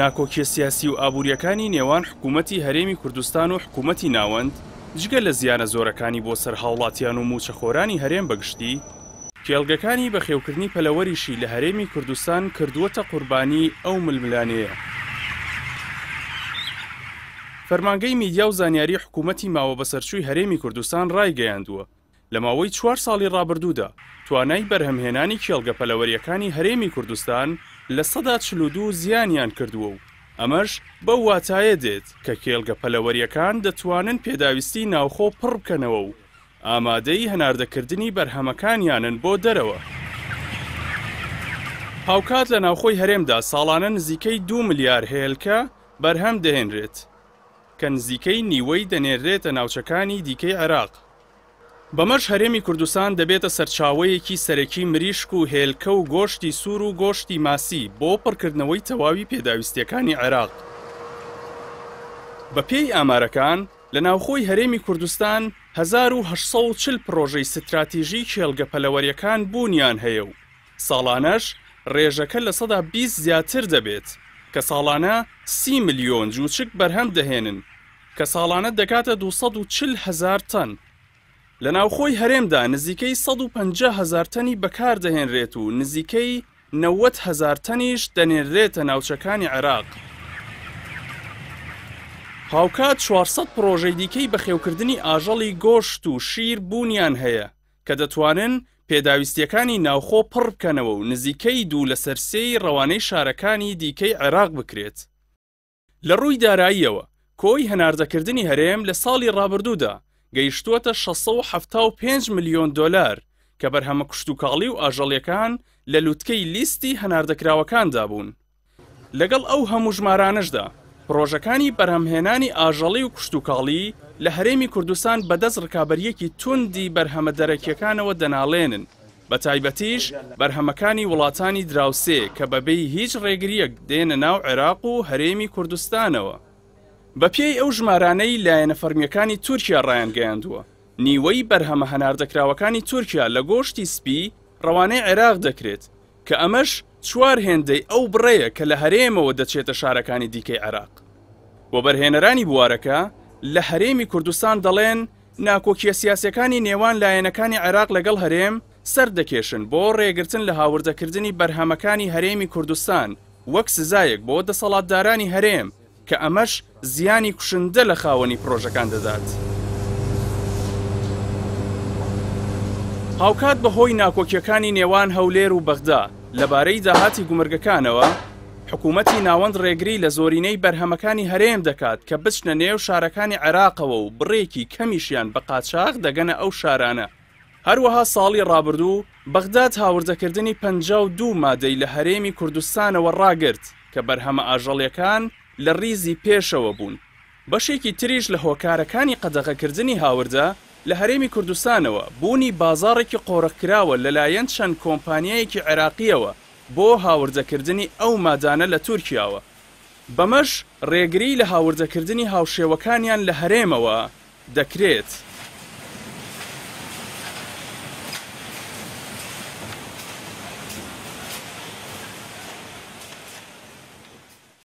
ناکۆکیە سیاسی و ئابوووریەکانی نێوان حکوومەتتی هەرێمی کوردستان و حکوومەتتی ناوەند جگە لە زیانە زۆرەکانی بۆ سەر هاوڵاتیان و موچەخۆرانی هەرێم بەگشتی کێڵگەکانی بە خێوکردنی پەلەوەریشی لە هەرێمی کوردستان کردووەتە قوربانی ئەو ململانەیە. فەرمانگەی میدیا و زانیاری حکوومەتتی ماوە بەسەرچووی هەرێمی کوردستان ڕایگەیاندووە لە ماوەی چوار ساڵی ڕابردوودا توانای بەرهەمهێنانی کێڵگە پەلەوەریەکانی هەرێمی کوردستان لە سەدا چلودوو زیانیان کردووە و ئەمەش بە واتایە دێت کە کێلگە پەلەوەریەکان دەتوانن پێداویستی ناوخۆ پڕ بکەنەوە و ئامادەی هەناردەکردنی بەرهەمەکانیانن بۆ دەرەوە. هاوکات لە ناوخۆی هەرێمدا ساڵانە نزیکەی دو ملیار هێلکە بەرهەم دەهێنرێت کە نزیکەی نیوەی دەنێرێتە ناوچەکانی دیکەی عراق بەمەش هەرێمی کوردستان دەبێتە سەرچاوەیەکی سەرەکی مریشک و هێلکە و گۆشتی سوور و گۆشتی ماسی بۆ پڕکردنەوەی تەواوی پێداویستیەکانی عێراق. بە پێی ئامارەکان لە ناوخۆی هەرێمی کوردستان 1940 پرۆژەی ستراتیژی کێلگە پەلەوەریەکان بوونیان هەیە و ساڵانەش ڕێژەکە لە سەدا 20 زیاتر دەبێت کە ساڵانە سی میلیۆن جوچک بەرهەم دەهێنن کە ساڵانە دەکاتە 240 هزار تەن لە ناوخۆی هەرێمدا نزیکەی 150 هزار تەنی بەکاردەهێنرێت و نزیکەی 90 هزار تەنیش دەنێنرێتە ناوچەکانی عێراق. هاوکات 400 پرۆژەی دیکەی بەخێوکردنی ئاژەڵی گۆشت و شیر بوونیان هەیە کە دەتوانن پێداویستیەکانی ناوخۆ پڕ بکەنەوە و نزیکەی دوو لە سەرسەی ڕەوانەی شارەکانی دیکەی عێراق بکرێت. لە ڕووی داراییەوە کۆی هەناردەکردنی هەرێم لە ساڵی ڕابردوودا گەیشتووەتە 1675 میلیۆن دلار کە بەرهەمە کشتتوکاڵی و ئاژەڵیەکان لە لووتکەی لیستی هەناردەکراوەکاندا بوون. لەگەڵ ئەو هەموو ژمارانشدا پرۆژەکانی بەرهەمهێنانی ئاژەڵی و کشتتوکاڵی لە هەرێمی کوردستان بەدەست ڕکابەریەکی توندی بەرهەمە دەرەکیەکانەوە دەناڵێنن بە تایبەتیش بەرهەمەکانی وڵاتانی دراوسێ کە بەبێی هیچ ڕێگریەک دێنە ناو عێراق و هەرێمی کوردستانەوە. بە پێی ئەو ژمارانەی لایەنە فەرمیەکانی تورکیا ڕایەنگەیاندووە نیوەی بەرهەمە هەناردەکراوەکانی تورکیا لە گۆشتی سپی ڕەوانەی عێراق دەکرێت کە ئەمەش چوار هێندەی ئەو بڕەیە کە لە هەرێمەوە دەچێتە شارەکانی دیکەی عراق وە بەرهێنەرانی بوارەکە لە هەرێمی کوردستان دەڵێن ناکۆکیە سیاسەکانی نێوان لایەنەکانی عێراق لەگەڵ هەرێم سەر دەکێشن بۆ ڕێگرتن لە هاوردەکردنی بەرهەمەکانی هەرێمی کوردستان وەک سزایەک بۆ دەسەڵاتدارانی هەرێم کە ئەمەش زیانی کوشندە لە خاوەنی پرۆژەکان دەدات. هاوکات بەهۆی ناکۆکیەکانی نێوان هەولێر و بەغدا لەبارەی داهاتی گومرگەکانەوە حکوومەتی ناوەند ڕێگری لە زۆرینەی بەرهەمەکانی هەرێم دەکات کە بچنە نێو شارەکانی عێراقەوە و بڕێکی کەمیشیان بە قاچاق دەگەنە ئەو شارانە. هەروەها ساڵی ڕابردوو بەغداد هاوردەکردنی پ دوو مادەی لە هەرێمی کوردستانەوە ڕاگرت کە بەرهەمە ئاژەڵیەکان لە ڕیزی پێشەوە بوون بەشێکی تریش لە هۆکارەکانی قەدەغەکردنی هاوردە لە هەرێمی کوردستانەوە بوونی بازارێکی قۆڕەکراوە لەلایەن چەند کۆمپانیایەکی عێراقیەوە بۆ هاوردەکردنی ئەو مادانە لە تورکیاوە بەمەش ڕێگری لە هاوردەکردنی هاوشێوەکانیان لە هەرێمەوە دەکرێت.